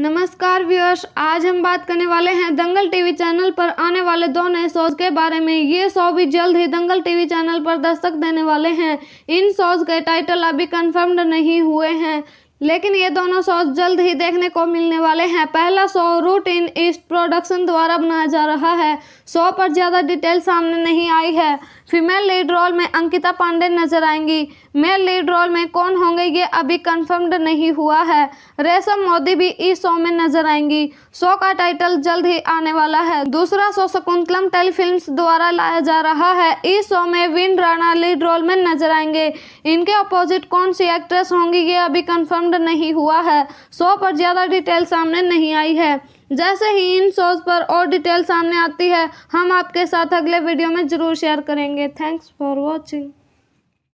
नमस्कार व्यूअर्स आज हम बात करने वाले हैं दंगल टीवी चैनल पर आने वाले दो नए शोज के बारे में ये शो भी जल्द ही दंगल टीवी चैनल पर दस्तक देने वाले हैं इन शोज के टाइटल अभी कन्फर्म्ड नहीं हुए हैं लेकिन ये दोनों शोज जल्द ही देखने को मिलने वाले हैं पहला show root in east production द्वारा बनाया जा रहा है शो पर ज़्यादा डिटेल सामने नहीं आई है फीमेल लीड रोल में अंकिता पांडे नजर आएंगी मेल लीड रोल में कौन होंगे ये अभी कन्फर्म्ड नहीं हुआ है रेशम मोदी भी इस शो में नजर आएंगी शो का टाइटल जल्द ही आने वाला है दूसरा शो शकुंतलम टेलीफिल्म द्वारा लाया जा रहा है इस शो में विन राणा लीड रोल में नजर आएंगे इनके अपोजिट कौन सी एक्ट्रेस होंगी ये अभी कन्फर्म्ड नहीं हुआ है शो पर ज़्यादा डिटेल सामने नहीं आई है जैसे ही इन शोज़ पर और डिटेल सामने आती है हम आपके साथ अगले वीडियो में ज़रूर शेयर करेंगे थैंक्स फॉर वॉचिंग